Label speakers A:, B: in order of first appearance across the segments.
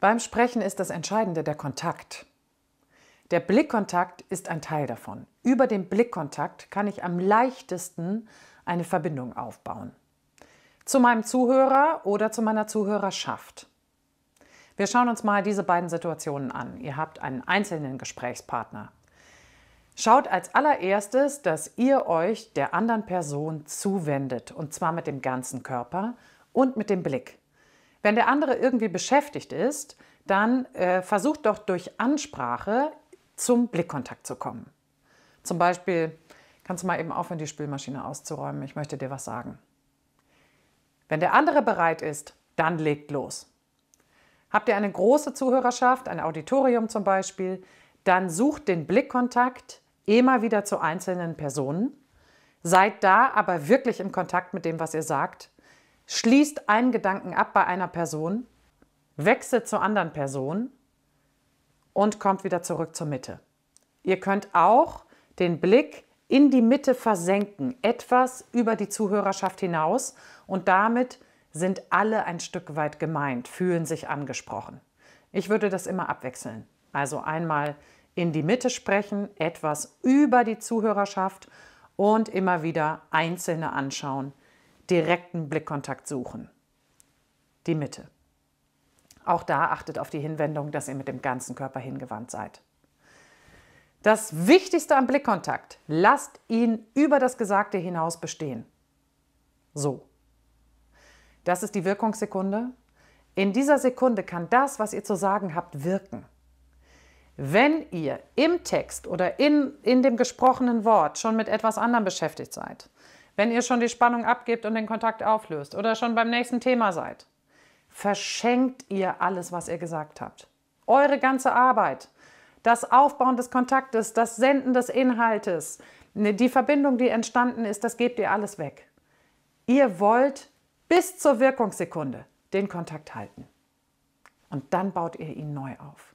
A: Beim Sprechen ist das Entscheidende der Kontakt. Der Blickkontakt ist ein Teil davon. Über den Blickkontakt kann ich am leichtesten eine Verbindung aufbauen. Zu meinem Zuhörer oder zu meiner Zuhörerschaft. Wir schauen uns mal diese beiden Situationen an. Ihr habt einen einzelnen Gesprächspartner. Schaut als allererstes, dass ihr euch der anderen Person zuwendet, und zwar mit dem ganzen Körper und mit dem Blick. Wenn der andere irgendwie beschäftigt ist, dann äh, versucht doch durch Ansprache zum Blickkontakt zu kommen. Zum Beispiel, kannst du mal eben aufhören, die Spülmaschine auszuräumen, ich möchte dir was sagen. Wenn der andere bereit ist, dann legt los. Habt ihr eine große Zuhörerschaft, ein Auditorium zum Beispiel, dann sucht den Blickkontakt immer wieder zu einzelnen Personen. Seid da aber wirklich im Kontakt mit dem, was ihr sagt schließt einen Gedanken ab bei einer Person, wechselt zur anderen Person und kommt wieder zurück zur Mitte. Ihr könnt auch den Blick in die Mitte versenken, etwas über die Zuhörerschaft hinaus und damit sind alle ein Stück weit gemeint, fühlen sich angesprochen. Ich würde das immer abwechseln. Also einmal in die Mitte sprechen, etwas über die Zuhörerschaft und immer wieder Einzelne anschauen direkten Blickkontakt suchen. Die Mitte. Auch da achtet auf die Hinwendung, dass ihr mit dem ganzen Körper hingewandt seid. Das Wichtigste am Blickkontakt, lasst ihn über das Gesagte hinaus bestehen. So. Das ist die Wirkungssekunde. In dieser Sekunde kann das, was ihr zu sagen habt, wirken. Wenn ihr im Text oder in, in dem gesprochenen Wort schon mit etwas anderem beschäftigt seid, wenn ihr schon die Spannung abgebt und den Kontakt auflöst oder schon beim nächsten Thema seid, verschenkt ihr alles, was ihr gesagt habt. Eure ganze Arbeit, das Aufbauen des Kontaktes, das Senden des Inhaltes, ne, die Verbindung, die entstanden ist, das gebt ihr alles weg. Ihr wollt bis zur Wirkungssekunde den Kontakt halten. Und dann baut ihr ihn neu auf.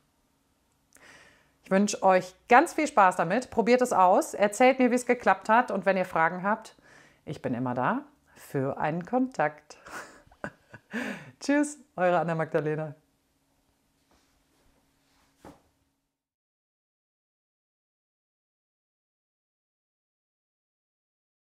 A: Ich wünsche euch ganz viel Spaß damit. Probiert es aus. Erzählt mir, wie es geklappt hat. Und wenn ihr Fragen habt, ich bin immer da für einen Kontakt. Tschüss, eure Anna Magdalena.